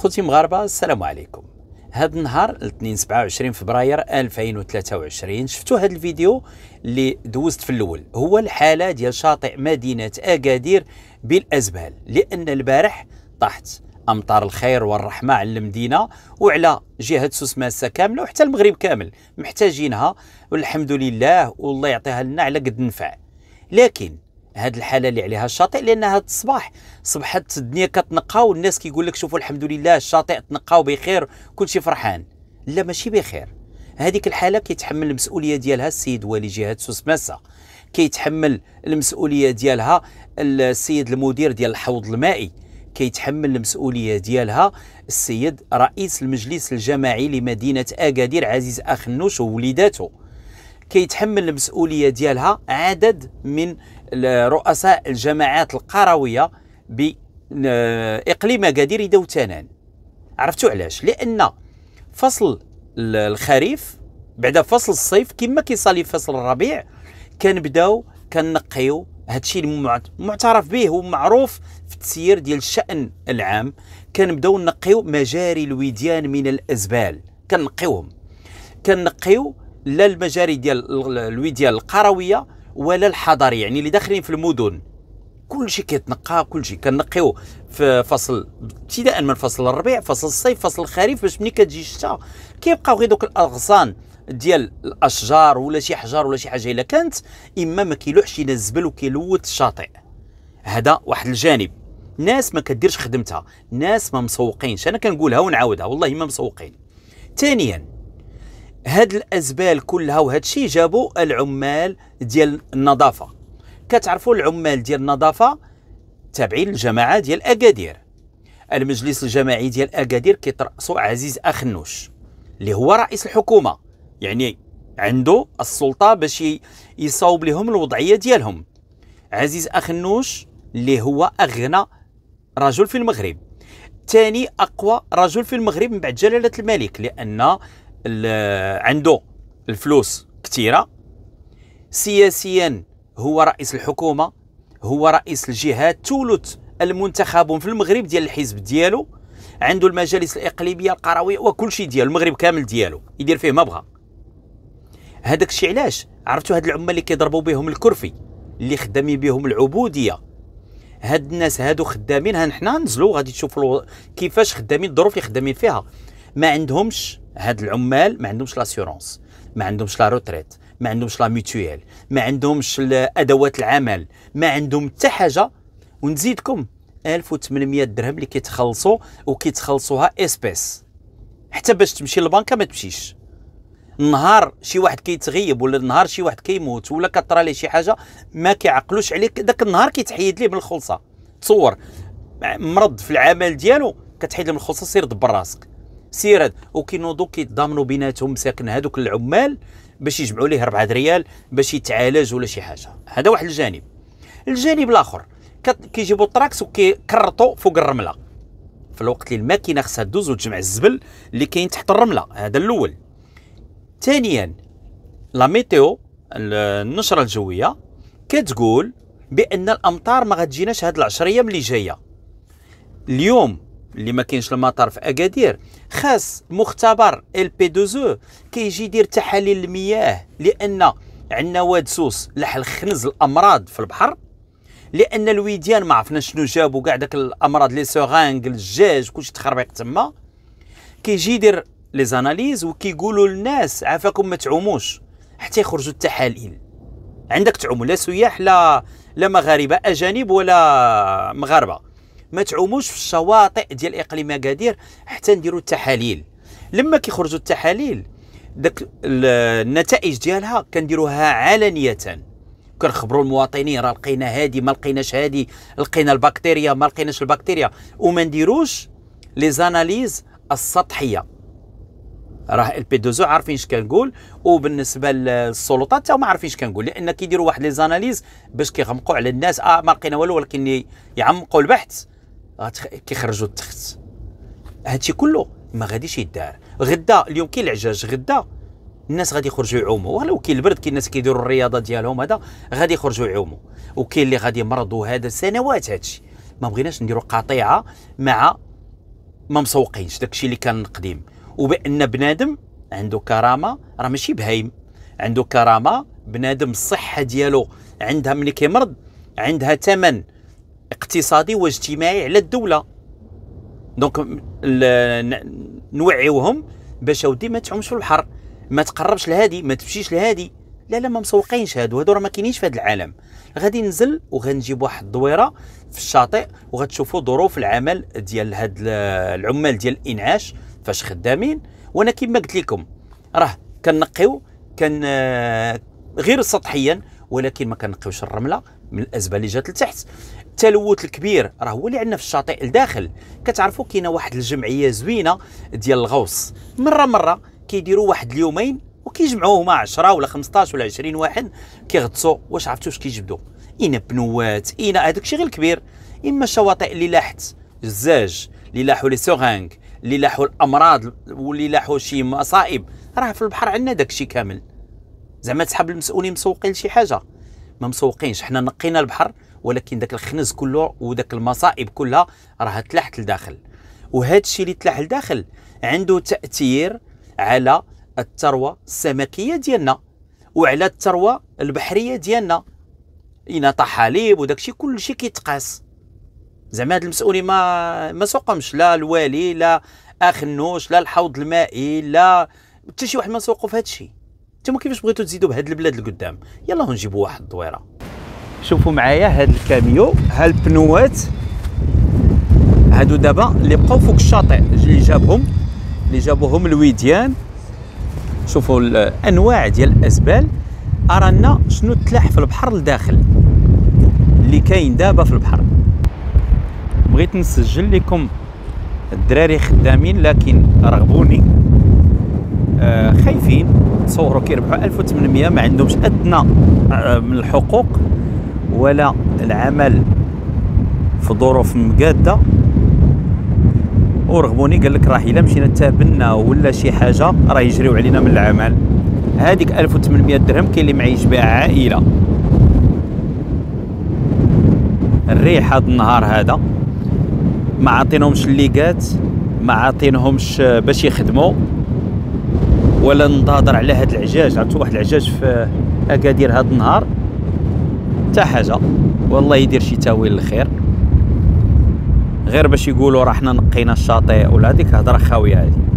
خوتي مغاربه السلام عليكم هذا النهار الاثنين 27 فبراير 2023 شفتوا هذا الفيديو اللي دوزت في الاول هو الحاله ديال شاطئ مدينه اكادير بالازبال لان البارح طاحت امطار الخير والرحمه على المدينه وعلى جهه سوس ماسه كامله وحتى المغرب كامل محتاجينها والحمد لله والله يعطيها لنا على قد نفع لكن هاد الحاله اللي عليها الشاطئ لان هاد الصباح صبحت الدنيا كتنقى والناس كيقول لك شوفوا الحمد لله الشاطئ تنقى وبخير كلشي فرحان لا ماشي بخير هذيك الحاله كيتحمل المسؤوليه ديالها السيد والي جهه سوس ماسا كيتحمل المسؤوليه ديالها السيد المدير ديال الحوض المائي كيتحمل المسؤوليه ديالها السيد رئيس المجلس الجماعي لمدينه اكادير عزيز اخنوش ووليداته كيتحمل المسؤوليه ديالها عدد من رؤساء الجماعات القرويه باقليم اكادير يداو تنان عرفتوا علاش لان فصل الخريف بعد فصل الصيف كما كيصلي فصل الربيع كنبداو كنقيو هادشي المعترف به ومعروف في التسيير ديال الشان العام كنبداو نقيو مجاري الوديان من الازبال كنقيوهم كنقيو لا المجاري ديال الوديان القرويه ولا الحضر يعني اللي داخلين في المدن كل شيء كيتنقى كل شيء كنقيو في فصل ابتداء من فصل الربيع فصل الصيف فصل الخريف باش ملي كتجي الشتاء كيبقاو غير دوك الاغصان ديال الاشجار ولا شي حجر ولا شي حاجه الا كانت اما ما كيلوحش الى الزبل وكيلوث الشاطئ هذا واحد الجانب ناس ما كديرش خدمتها ناس ما مسوقينش انا كنقولها ونعاودها والله ما مسوقين ثانيا هاد الازبال كلها وهاد الشيء جابوا العمال ديال النظافه كتعرفوا العمال ديال النظافه تابعين للجماعه ديال اكادير المجلس الجماعي ديال اكادير كيترأسو عزيز اخنوش اللي هو رئيس الحكومه يعني عنده السلطه باش يصاوب لهم الوضعيه ديالهم عزيز اخنوش اللي هو اغنى رجل في المغرب ثاني اقوى رجل في المغرب من بعد جلاله الملك لان عنده الفلوس كثيره سياسيا هو رئيس الحكومه هو رئيس الجهات ثلث المنتخبون في المغرب ديال الحزب ديالو عنده المجالس الاقليميه القرويه وكل شيء ديالو المغرب كامل ديالو يدير فيه ما بغى هذاك الشيء علاش عرفتوا هاد العمال اللي كيضربوا بهم الكرفي اللي خدامين بهم العبوديه هاد الناس هادو خدامين ها نحنا نزلوا غادي تشوفوا كيفاش خدامين الظروف اللي خدامين فيها ما عندهمش هاد العمال ما عندهمش لاسيورونس ما عندهمش لا روتريت ما عندهمش لا ميتويال ما عندهمش ادوات العمل ما عندهم حتى حاجه ونزيدكم 1800 درهم اللي كيتخلصوا وكيتخلصوها اسبيس حتى باش تمشي للبنكه ما تمشيش نهار شي واحد كيتغيب ولا نهار شي واحد كيموت ولا كطرى ليه شي حاجه ما كيعقلوش عليك ذاك النهار كيتحيد ليه من الخلصه تصور مرض في العمل ديالو كتحيد ليه من الخلصه سير دبر راسك سيرات وكينوضوا كيتضامنوا بيناتهم ساكن هذوك العمال باش يجمعوا ليه 4 دريال باش يتعالج ولا شي حاجه هذا واحد الجانب الجانب الاخر كيجيبوا التراكس وكيكرطوا فوق الرمله في الوقت اللي الماكينه خصها دوز وتجمع الزبل اللي كاين تحت الرمله هذا الاول ثانيا لا ميتيو النشره الجويه كتقول بان الامطار ما غتجيناش هاد العشريه اللي جايه اليوم اللي ما كاينش المطار في اكادير خاص مختبر ال بي 2 كيجي يدير تحاليل المياه لان عندنا واد سوس لحل خنز الامراض في البحر لان الويديان ما عرفنا شنو جابوا كاع داك الامراض لي سوغانغ الجاج كلشي تخربيق تما كيجي يدير لي زاناليز وكيقولوا للناس عافاكم ما تعوموش حتى يخرجوا التحاليل عندك تعوم لا سياح لا لا مغاربه اجانب ولا مغاربه ما تعوموش في الشواطئ ديال اقليم اكادير حتى نديروا التحاليل لما كيخرجوا التحاليل داك النتائج ديالها كنديروها علنيه كنخبروا المواطنين راه لقينا هادي ما لقيناش هادي لقينا البكتيريا ما لقيناش البكتيريا وما نديروش لي زاناليز السطحيه راه البي 2 عارفين اش كنقول وبالنسبه للسلطات حتى ما عارفين اش كنقول لان كيديروا واحد لي زاناليز باش كيغمقوا على الناس اه ما لقينا والو ولكن يعمقوا البحث كيخرجوا التخت هادشي كله ما غاديش يدار غدا اليوم كاين العجاج غدا الناس غادي يخرجوا يعوموا ولو كاين البرد كاين الناس كيديروا الرياضه ديالهم هذا غادي يخرجوا يعوموا وكاين اللي غادي يمرضوا هذا سنوات هادشي ما بغيناش نديروا قطيعه مع ما مسوقينش داكشي اللي كان قديم وبان بنادم عنده كرامه راه ماشي بهايم عنده كرامه بنادم الصحه ديالو عندها ملي كيمرض عندها ثمن اقتصادي واجتماعي على الدوله دونك نوعيوهم باش اودي ما تعومش في البحر ما تقربش لهادي ما تمشيش لهادي لا لا ما مسوقينش هادو هادو راه ما كاينينش في هذا العالم غادي ننزل وغنجيب واحد الدويره في الشاطئ وغتشوفوا ظروف العمل ديال هاد العمال ديال الانعاش فاش خدامين وانا كما قلت لكم راه كنقيو كان غير سطحيا ولكن ما كنقيوش الرمله من الازبه اللي جات لتحت التلوث الكبير راه هو اللي عندنا في الشاطئ الداخل كتعرفوا كاينه واحد الجمعيه زوينه ديال الغوص مره مره كيديروا واحد اليومين وكيجمعوهم 10 ولا 15 ولا 20 واحد كيغطسوا واش عرفتوا واش كيجبدوا اين بنوات اين هذاك الشيء غير الكبير اما الشواطئ اللي لاحت الزاج اللي لاحوا لي سوغانغ اللي لاحوا الامراض واللي لاحوا شي مصائب راه في البحر عندنا داك الشيء كامل زعما تسحب المسؤولين مسوقين لشي حاجه ما مسوقينش حنا نقينا البحر ولكن داك الخنز كله وداك المصائب كلها راه تلاحت لداخل وهذا الشيء اللي تلاح لداخل عنده تاثير على الثروه السمكيه ديالنا وعلى الثروه البحريه ديالنا وداك طحالب كل كلشي كيتقاس زعما هاد المسؤولين ما ما سوقهمش لا الوالي لا اخ النوش لا الحوض المائي لا حتى شي واحد ما سوقو في الشيء نتوما كيفاش بغيتو تزيدوا بهاد البلاد لقدام يلاه نجيبوا واحد الدويره شوفوا معايا هاد الكاميو ها البنوات هادو دابا اللي بقاو فوق الشاطئ اللي جابهم اللي جابوهم الويديان شوفوا الانواع ديال الاسبال ارانا شنو تلاح في البحر الداخل اللي كاين دابا في البحر بغيت نسجل لكم الدراري خدامين لكن رغبوني آه خايفين تصوروا كيربحوا 1800 ما عندهمش ادنى آه، من الحقوق ولا العمل في ظروف مقاده ورغبوني قال لك راه الا مشينا تابنا ولا شي حاجه راه يجريو علينا من العمل هذيك 1800 درهم كاين اللي معيش بها عائله الريح هذا النهار هذا ما عاطينهمش قات ما عاطينهمش باش يخدموا ولا نضادر على هاد العجاج عرفتوا واحد العجاج في اكادير هاد النهار حتى حاجه والله يدير شي تاويل الخير غير باش يقولوا راه حنا نقينا الشاطئ ولا هذيك هضره خاويه هذه